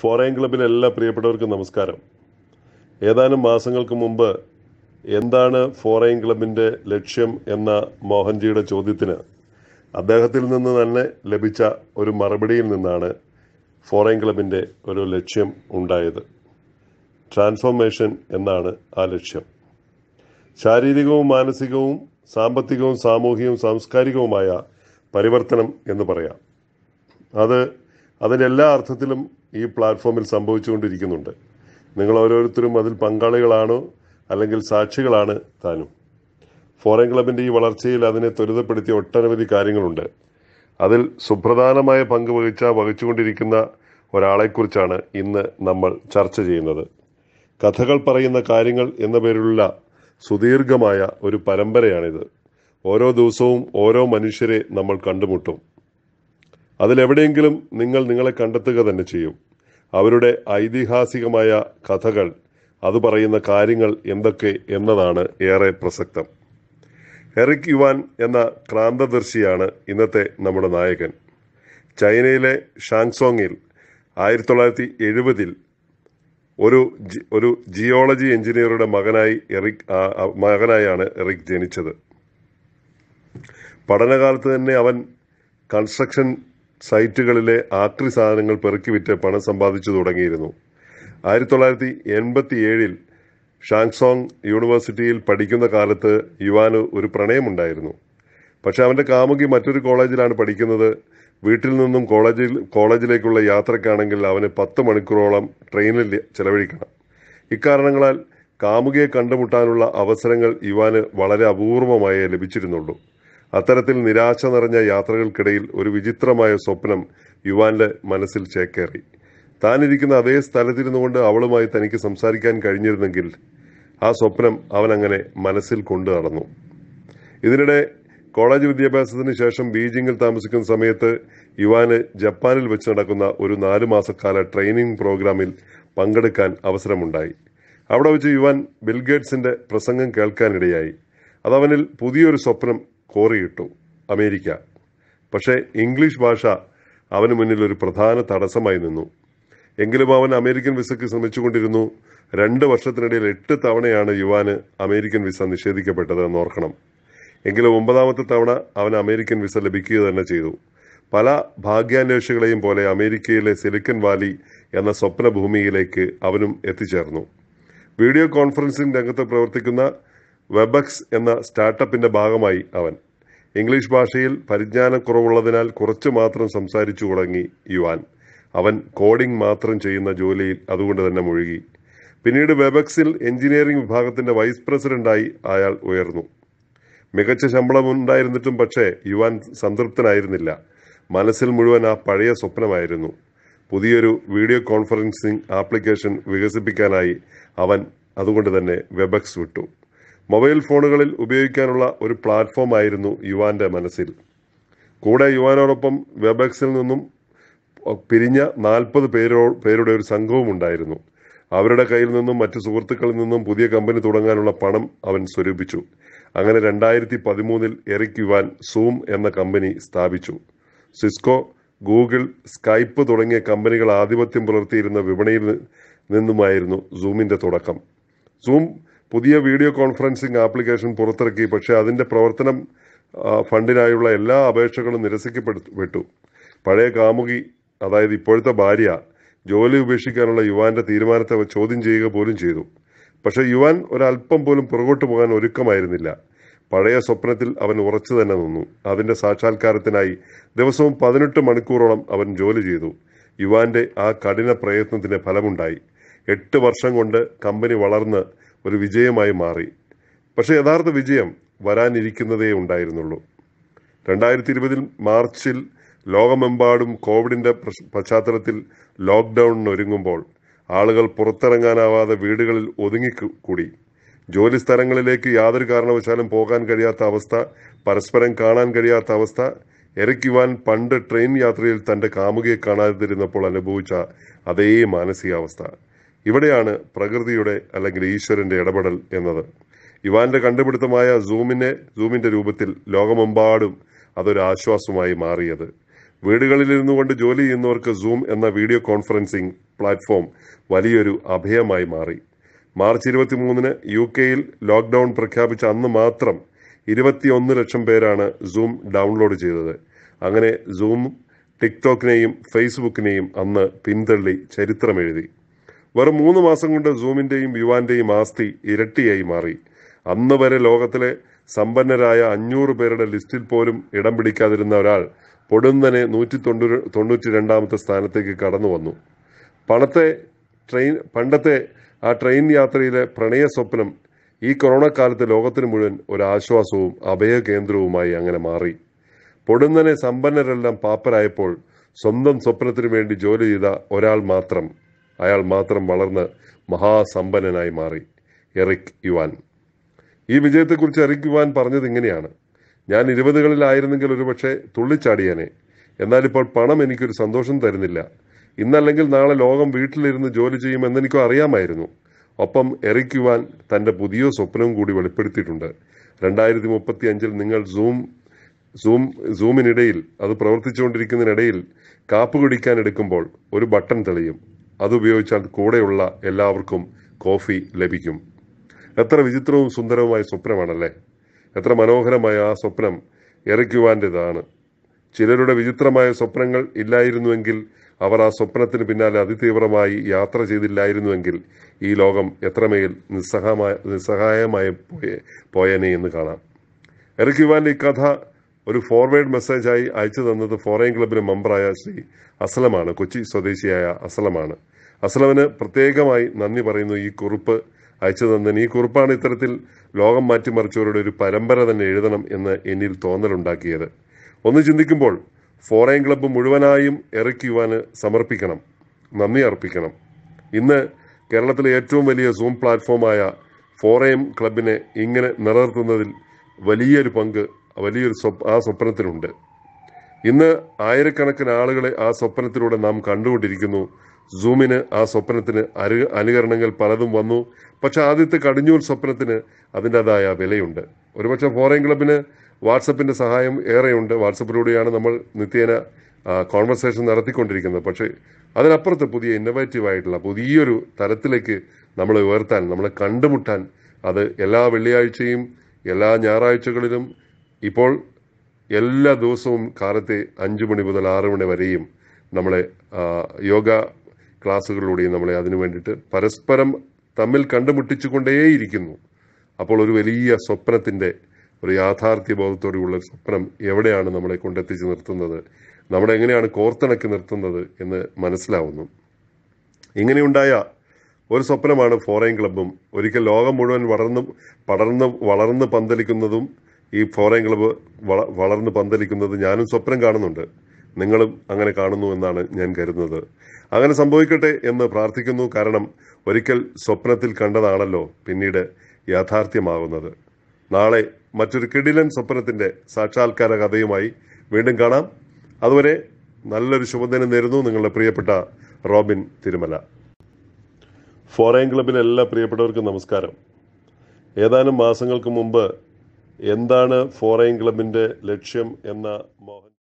ഫോറൈൻ ക്ലബിലെ എല്ലാ പ്രിയപ്പെട്ടവർക്കും നമസ്കാരം ഏതാനും മാസങ്ങൾക്ക് മുമ്പ് എന്താണ് ഫോറൈൻ ക്ലബിൻ്റെ ലക്ഷ്യം എന്ന മോഹൻജിയുടെ ചോദ്യത്തിന് അദ്ദേഹത്തിൽ നിന്ന് തന്നെ ലഭിച്ച ഒരു മറുപടിയിൽ നിന്നാണ് ഫോറൈൻ ക്ലബിൻ്റെ ഒരു ലക്ഷ്യം ഉണ്ടായത് ട്രാൻസ്ഫോർമേഷൻ എന്നാണ് ആ ലക്ഷ്യം ശാരീരികവും മാനസികവും സാമ്പത്തികവും സാമൂഹികവും സാംസ്കാരികവുമായ പരിവർത്തനം എന്ന് പറയാം അത് എല്ലാ അർത്ഥത്തിലും ഈ പ്ലാറ്റ്ഫോമിൽ സംഭവിച്ചുകൊണ്ടിരിക്കുന്നുണ്ട് നിങ്ങൾ ഓരോരുത്തരും അതിൽ പങ്കാളികളാണോ അല്ലെങ്കിൽ സാക്ഷികളാണ് താനും ഫോറിൻ ക്ലബിൻ്റെ ഈ വളർച്ചയിൽ അതിനെ ത്വരിതപ്പെടുത്തിയ ഒട്ടനവധി കാര്യങ്ങളുണ്ട് അതിൽ സുപ്രധാനമായ പങ്ക് വഹിച്ച വഹിച്ചുകൊണ്ടിരിക്കുന്ന ഒരാളെക്കുറിച്ചാണ് ഇന്ന് നമ്മൾ ചർച്ച ചെയ്യുന്നത് കഥകൾ പറയുന്ന കാര്യങ്ങൾ എന്ന പേരിലുള്ള സുദീർഘമായ ഒരു പരമ്പരയാണിത് ഓരോ ദിവസവും ഓരോ മനുഷ്യരെ നമ്മൾ കണ്ടുമുട്ടും അതിലെവിടെയെങ്കിലും നിങ്ങൾ നിങ്ങളെ കണ്ടെത്തുക തന്നെ ചെയ്യും അവരുടെ ഐതിഹാസികമായ കഥകൾ അത് പറയുന്ന കാര്യങ്ങൾ എന്തൊക്കെ എന്നതാണ് ഏറെ പ്രസക്തം എറിക് യുവാൻ എന്ന ക്രാന്തദർശിയാണ് ഇന്നത്തെ നമ്മുടെ നായകൻ ചൈനയിലെ ഷാങ്സോങ്ങിൽ ആയിരത്തി തൊള്ളായിരത്തി എഴുപതിൽ ഒരു ഒരു ജിയോളജി എഞ്ചിനീയറുടെ മകനായി എറിക് മകനായാണ് എറിക് ജനിച്ചത് പഠനകാലത്ത് തന്നെ അവൻ കൺസ്ട്രക്ഷൻ സൈറ്റുകളിലെ ആക്രി സാധനങ്ങൾ പെറുക്കി വിറ്റ് പണം സമ്പാദിച്ചു തുടങ്ങിയിരുന്നു ആയിരത്തി തൊള്ളായിരത്തി എൺപത്തി ഏഴിൽ ഷാങ്സോങ് യൂണിവേഴ്സിറ്റിയിൽ പഠിക്കുന്ന കാലത്ത് യുവാന് ഒരു പ്രണയമുണ്ടായിരുന്നു പക്ഷെ അവൻ്റെ കാമുകി മറ്റൊരു കോളേജിലാണ് പഠിക്കുന്നത് വീട്ടിൽ നിന്നും കോളേജിൽ കോളേജിലേക്കുള്ള യാത്രക്കാണെങ്കിൽ അവന് പത്ത് മണിക്കൂറോളം ട്രെയിനിൽ ചെലവഴിക്കണം ഇക്കാരണങ്ങളാൽ കാമുകിയെ കണ്ടുമുട്ടാനുള്ള അവസരങ്ങൾ യുവാന് വളരെ അപൂർവമായേ ലഭിച്ചിരുന്നുള്ളൂ അത്തരത്തിൽ നിരാശ നിറഞ്ഞ യാത്രകൾക്കിടയിൽ ഒരു വിചിത്രമായ സ്വപ്നം യുവാന്റെ മനസ്സിൽ ചേക്കേറി താനിരിക്കുന്ന അതേ സ്ഥലത്തിരുന്നുകൊണ്ട് അവളുമായി തനിക്ക് സംസാരിക്കാൻ കഴിഞ്ഞിരുന്നെങ്കിൽ ആ സ്വപ്നം അവൻ അങ്ങനെ മനസ്സിൽ കൊണ്ടു നടന്നു ഇതിനിടെ കോളേജ് വിദ്യാഭ്യാസത്തിന് ശേഷം ബീജിംഗിൽ താമസിക്കുന്ന സമയത്ത് യുവാന് ജപ്പാനിൽ വെച്ച് നടക്കുന്ന ഒരു നാലു മാസക്കാല ട്രെയിനിങ് പ്രോഗ്രാമിൽ പങ്കെടുക്കാൻ അവസരമുണ്ടായി അവിടെ വെച്ച് യുവാൻ ബിൽഗേറ്റ്സിന്റെ പ്രസംഗം കേൾക്കാനിടയായി അതവനിൽ പുതിയൊരു സ്വപ്നം കോറിയിട്ടു അമേരിക്ക പക്ഷേ ഇംഗ്ലീഷ് ഭാഷ അവന് മുന്നിൽ ഒരു പ്രധാന തടസ്സമായി നിന്നു എങ്കിലും അവൻ അമേരിക്കൻ വിസയ്ക്ക് ശ്രമിച്ചുകൊണ്ടിരുന്നു രണ്ട് വർഷത്തിനിടയിൽ എട്ട് തവണയാണ് യുവാന് അമേരിക്കൻ വിസ നിഷേധിക്കപ്പെട്ടത് എന്നോർക്കണം എങ്കിലും ഒമ്പതാമത്തെ തവണ അവൻ അമേരിക്കൻ വിസ ലഭിക്കുക തന്നെ ചെയ്തു പല ഭാഗ്യാന്വേഷികളെയും പോലെ അമേരിക്കയിലെ സിലിക്കൻ വാലി എന്ന സ്വപ്ന ഭൂമിയിലേക്ക് അവനും എത്തിച്ചേർന്നു വീഡിയോ കോൺഫറൻസിംഗ് രംഗത്ത് പ്രവർത്തിക്കുന്ന വെബക്സ് എന്ന സ്റ്റാർട്ടപ്പിൻ്റെ ഭാഗമായി അവൻ ഇംഗ്ലീഷ് ഭാഷയിൽ പരിജ്ഞാനം കുറവുള്ളതിനാൽ കുറച്ചു മാത്രം സംസാരിച്ചു തുടങ്ങി യുവാൻ അവൻ കോഡിംഗ് മാത്രം ചെയ്യുന്ന ജോലിയിൽ അതുകൊണ്ട് തന്നെ മുഴുകി പിന്നീട് വെബക്സിൽ എഞ്ചിനീയറിംഗ് വിഭാഗത്തിന്റെ വൈസ് പ്രസിഡന്റായി അയാൾ ഉയർന്നു മികച്ച ശമ്പളമുണ്ടായിരുന്നിട്ടും പക്ഷേ യുവാൻ സംതൃപ്തനായിരുന്നില്ല മനസ്സിൽ മുഴുവൻ ആ പഴയ സ്വപ്നമായിരുന്നു പുതിയൊരു വീഡിയോ കോൺഫറൻസിംഗ് ആപ്ലിക്കേഷൻ വികസിപ്പിക്കാനായി അവൻ അതുകൊണ്ട് തന്നെ വെബക്സ് വിട്ടു മൊബൈൽ ഫോണുകളിൽ ഉപയോഗിക്കാനുള്ള ഒരു പ്ലാറ്റ്ഫോം ആയിരുന്നു യുവാന്റെ മനസ്സിൽ കൂടെ യുവാനോടൊപ്പം വെബക്സിൽ നിന്നും പിരിഞ്ഞ നാൽപ്പത് പേരോ പേരുടെ ഒരു സംഘവും ഉണ്ടായിരുന്നു അവരുടെ കയ്യിൽ നിന്നും മറ്റു സുഹൃത്തുക്കളിൽ നിന്നും പുതിയ കമ്പനി തുടങ്ങാനുള്ള പണം അവൻ സ്വരൂപിച്ചു അങ്ങനെ രണ്ടായിരത്തി പതിമൂന്നിൽ എറിക് യുവാൻ സൂം എന്ന കമ്പനി സ്ഥാപിച്ചു സിസ്കോ ഗൂഗിൾ സ്കൈപ്പ് തുടങ്ങിയ കമ്പനികൾ ആധിപത്യം പുലർത്തിയിരുന്ന വിപണിയിൽ നിന്നുമായിരുന്നു സൂമിന്റെ തുടക്കം സൂം പുതിയ വീഡിയോ കോൺഫറൻസിംഗ് ആപ്ലിക്കേഷൻ പുറത്തിറക്കി പക്ഷേ അതിൻ്റെ പ്രവർത്തനം ഫണ്ടിനായുള്ള എല്ലാ അപേക്ഷകളും നിരസിക്കപ്പെട്ടു പഴയ കാമുകി അതായത് ഇപ്പോഴത്തെ ഭാര്യ ജോലി ഉപേക്ഷിക്കാനുള്ള യുവാന്റെ തീരുമാനത്തെ ചോദ്യം ചെയ്യുക പോലും ചെയ്തു പക്ഷേ യുവാൻ ഒരല്പം പോലും പുറകോട്ട് പോകാൻ ഒരുക്കമായിരുന്നില്ല പഴയ സ്വപ്നത്തിൽ അവൻ ഉറച്ചു തന്നെ നിന്നു അതിന്റെ സാക്ഷാത്കാരത്തിനായി ദിവസവും പതിനെട്ട് മണിക്കൂറോളം അവൻ ജോലി ചെയ്തു യുവാന്റെ ആ കഠിന പ്രയത്നത്തിന് ഫലമുണ്ടായി എട്ട് വർഷം കൊണ്ട് കമ്പനി വളർന്ന് ഒരു വിജയമായി മാറി പക്ഷേ യഥാർത്ഥ വിജയം വരാനിരിക്കുന്നതേ ഉണ്ടായിരുന്നുള്ളൂ രണ്ടായിരത്തി ഇരുപതിൽ മാർച്ചിൽ ലോകമെമ്പാടും കോവിഡിൻ്റെ പശ്ചാത്തലത്തിൽ ലോക്ക്ഡൗണിന് ഒരുങ്ങുമ്പോൾ ആളുകൾ പുറത്തിറങ്ങാനാവാതെ വീടുകളിൽ ഒതുങ്ങിക്കൂടി ജോലി സ്ഥലങ്ങളിലേക്ക് യാതൊരു കാരണവശാലും പോകാൻ കഴിയാത്ത അവസ്ഥ പരസ്പരം കാണാൻ കഴിയാത്ത അവസ്ഥ എറിക് പണ്ട് ട്രെയിൻ യാത്രയിൽ തന്റെ കാമുകിയെ കാണാതിരുന്നപ്പോൾ അനുഭവിച്ച അതേ മാനസികാവസ്ഥ ഇവിടെയാണ് പ്രകൃതിയുടെ അല്ലെങ്കിൽ ഈശ്വരന്റെ ഇടപെടൽ എന്നത് ഇവാന്റെ കണ്ടുപിടുത്തമായ സൂമിനെ സൂമിന്റെ രൂപത്തിൽ ലോകമെമ്പാടും അതൊരു ആശ്വാസമായി മാറിയത് വീടുകളിൽ ഇരുന്നു കൊണ്ട് ജോലി ചെയ്യുന്നവർക്ക് സൂം എന്ന വീഡിയോ കോൺഫറൻസിംഗ് പ്ലാറ്റ്ഫോം വലിയൊരു അഭയമായി മാറി മാർച്ച് മൂന്നിന് യു കെയിൽ ലോക്ക്ഡൌൺ പ്രഖ്യാപിച്ച അന്ന് മാത്രം ഇരുപത്തിയൊന്ന് ലക്ഷം പേരാണ് സൂം ഡൗൺലോഡ് ചെയ്തത് അങ്ങനെ സൂം ടിക്ടോക്കിനെയും ഫേസ്ബുക്കിനെയും അന്ന് പിന്തള്ളി ചരിത്രമെഴുതി വെറും മൂന്ന് മാസം കൊണ്ട് സൂമിൻ്റെയും യുവാന്റെയും ആസ്തി ഇരട്ടിയായി മാറി അന്ന് വരെ ലോകത്തിലെ സമ്പന്നരായ അഞ്ഞൂറ് പേരുടെ ലിസ്റ്റിൽ പോലും ഇടം പിടിക്കാതിരുന്ന ഒരാൾ പൊടുന്നനെ നൂറ്റി തൊണ്ണൂറ് തൊണ്ണൂറ്റി രണ്ടാമത്തെ സ്ഥാനത്തേക്ക് കടന്നു വന്നു പണത്തെ ട്രെയിൻ പണ്ടത്തെ ആ ട്രെയിൻ യാത്രയിലെ പ്രണയ സ്വപ്നം ഈ കൊറോണ കാലത്ത് ലോകത്തിന് മുഴുവൻ ഒരു ആശ്വാസവും അഭയകേന്ദ്രവുമായി അങ്ങനെ മാറി പൊടുന്നനെ സമ്പന്നരെല്ലാം പാപ്പരായപ്പോൾ സ്വന്തം സ്വപ്നത്തിനു വേണ്ടി ജോലി ചെയ്ത ഒരാൾ മാത്രം അയാൾ മാത്രം വളർന്ന് മഹാസമ്പന്നനായി മാറി എറിക് യുവാൻ ഈ വിജയത്തെക്കുറിച്ച് എറിക് യുവാൻ പറഞ്ഞത് ഇങ്ങനെയാണ് ഞാൻ ഇരുപതുകളിലായിരുന്നെങ്കിൽ ഒരുപക്ഷെ തുള്ളിച്ചാടിയനെ എന്നാലിപ്പോൾ പണം എനിക്കൊരു സന്തോഷം തരുന്നില്ല ഇന്നല്ലെങ്കിൽ നാളെ ലോകം വീട്ടിലിരുന്ന് ജോലി ചെയ്യുമെന്ന് എനിക്കും അറിയാമായിരുന്നു ഒപ്പം എറിക് യുവാൻ തൻ്റെ പുതിയ സ്വപ്നവും കൂടി വെളിപ്പെടുത്തിയിട്ടുണ്ട് രണ്ടായിരത്തി മുപ്പത്തി അഞ്ചിൽ നിങ്ങൾ സൂം സൂം സൂമിനിടയിൽ അത് പ്രവർത്തിച്ചുകൊണ്ടിരിക്കുന്നതിനിടയിൽ കാപ്പ് കുടിക്കാൻ എടുക്കുമ്പോൾ ഒരു ബട്ടൺ തെളിയും അതുപയോഗിച്ചാൽ കൂടെയുള്ള എല്ലാവർക്കും കോഫി ലഭിക്കും എത്ര വിചിത്രവും സുന്ദരവുമായ സ്വപ്നമാണല്ലേ എത്ര മനോഹരമായ ആ സ്വപ്നം ഇറയ്ക്കുവാൻ്റെതാണ് ചിലരുടെ വിചിത്രമായ സ്വപ്നങ്ങൾ ഇല്ലായിരുന്നുവെങ്കിൽ അവർ ആ സ്വപ്നത്തിന് പിന്നാലെ അതിതീവ്രമായി യാത്ര ചെയ്തില്ലായിരുന്നുവെങ്കിൽ ഈ ലോകം എത്രമേൽ നിസ്സഹമായ നിസ്സഹായമായി പോയ പോയനെ എന്ന് കാണാം എറിക്കുവാൻ്റെ ഈ കഥ ഒരു ഫോർവേഡ് മെസ്സേജായി അയച്ചു തന്നത് ഫോറൈൻ ക്ലബിന് മെമ്പറായ ശ്രീ അസലമാണ് കൊച്ചി സ്വദേശിയായ അസലമാണ് അസലമിന് പ്രത്യേകമായി നന്ദി പറയുന്നു ഈ കുറിപ്പ് അയച്ചു തന്നതിന് ഈ കുറിപ്പാണ് ഇത്തരത്തിൽ ലോകം മാറ്റിമറിച്ചവരുടെ ഒരു പരമ്പര തന്നെ എഴുതണം എന്ന് എന്നിൽ തോന്നലുണ്ടാക്കിയത് ഒന്ന് ചിന്തിക്കുമ്പോൾ ഫോറൈൻ ക്ലബ്ബ് മുഴുവനായും ഇറക്കിയുവാൻ സമർപ്പിക്കണം നന്ദി അർപ്പിക്കണം ഇന്ന് കേരളത്തിലെ ഏറ്റവും വലിയ സൂം പ്ലാറ്റ്ഫോമായ ഫോറൈൻ ക്ലബിനെ ഇങ്ങനെ നിലനിർത്തുന്നതിൽ വലിയൊരു പങ്ക് വലിയൊരു സ്വപ് ആ സ്വപ്നത്തിനുണ്ട് ഇന്ന് ആയിരക്കണക്കിന് ആളുകളെ ആ സ്വപ്നത്തിലൂടെ നാം കണ്ടുകൊണ്ടിരിക്കുന്നു സൂമിന് ആ സ്വപ്നത്തിന് അരു അനുകരണങ്ങൾ പലതും വന്നു പക്ഷെ ആദ്യത്തെ കടിഞ്ഞൂൽ സ്വപ്നത്തിന് അതിൻ്റെതായ വിലയുണ്ട് ഒരുപക്ഷെ ഫോറൈൻ ക്ലബിന് വാട്സപ്പിൻ്റെ സഹായം ഏറെയുണ്ട് വാട്സപ്പിലൂടെയാണ് നമ്മൾ നിത്യേന കോൺവെർസേഷൻ നടത്തിക്കൊണ്ടിരിക്കുന്നത് പക്ഷേ അതിനപ്പുറത്ത് പുതിയ ഇന്നൊവേറ്റീവ് ആയിട്ടുള്ള പുതിയൊരു തരത്തിലേക്ക് നമ്മളെ ഉയർത്താൻ നമ്മളെ കണ്ടുമുട്ടാൻ അത് എല്ലാ വെള്ളിയാഴ്ചയും എല്ലാ ഞായറാഴ്ചകളിലും ഇപ്പോൾ എല്ലാ ദിവസവും കാലത്തെ അഞ്ച് മണി മുതൽ ആറ് മണി വരെയും നമ്മളെ യോഗ ക്ലാസ്സുകളിലൂടെയും നമ്മളെ അതിനു വേണ്ടിയിട്ട് പരസ്പരം തമ്മിൽ കണ്ടുമുട്ടിച്ചുകൊണ്ടേയിരിക്കുന്നു അപ്പോൾ ഒരു വലിയ സ്വപ്നത്തിൻ്റെ ഒരു യാഥാർത്ഥ്യ ബോധത്തോടെയുള്ള സ്വപ്നം എവിടെയാണ് നമ്മളെ കൊണ്ടെത്തിച്ച് നിർത്തുന്നത് നമ്മളെ എങ്ങനെയാണ് കോർത്തിണക്കി നിർത്തുന്നത് എന്ന് മനസ്സിലാവുന്നു ഇങ്ങനെയുണ്ടായ ഒരു സ്വപ്നമാണ് ഫോറൈൻ ക്ലബും ഒരിക്കൽ ലോകം മുഴുവൻ വളർന്ന് പടർന്ന് വളർന്ന് പന്തലിക്കുന്നതും ഈ ക്ലബ് വള വളർന്ന് പന്തലിക്കുന്നത് ഞാനും സ്വപ്നം കാണുന്നുണ്ട് നിങ്ങളും അങ്ങനെ കാണുന്നു എന്നാണ് ഞാൻ കരുതുന്നത് അങ്ങനെ സംഭവിക്കട്ടെ എന്ന് പ്രാർത്ഥിക്കുന്നു കാരണം ഒരിക്കൽ സ്വപ്നത്തിൽ കണ്ടതാണല്ലോ പിന്നീട് യാഥാർത്ഥ്യമാകുന്നത് നാളെ മറ്റൊരു കിടിലൻ സ്വപ്നത്തിൻ്റെ സാക്ഷാത്കാര കഥയുമായി വീണ്ടും കാണാം അതുവരെ നല്ലൊരു ശുഭദിനം നേരുന്നു നിങ്ങളുടെ പ്രിയപ്പെട്ട റോബിൻ തിരുമല ഫോറൈൻ ക്ലബിലെ എല്ലാ പ്രിയപ്പെട്ടവർക്കും നമസ്കാരം ഏതാനും മാസങ്ങൾക്ക് മുമ്പ് എന്താണ് ഫോറൈൻ ക്ലബിൻ്റെ ലക്ഷ്യം എന്ന മോഹൻ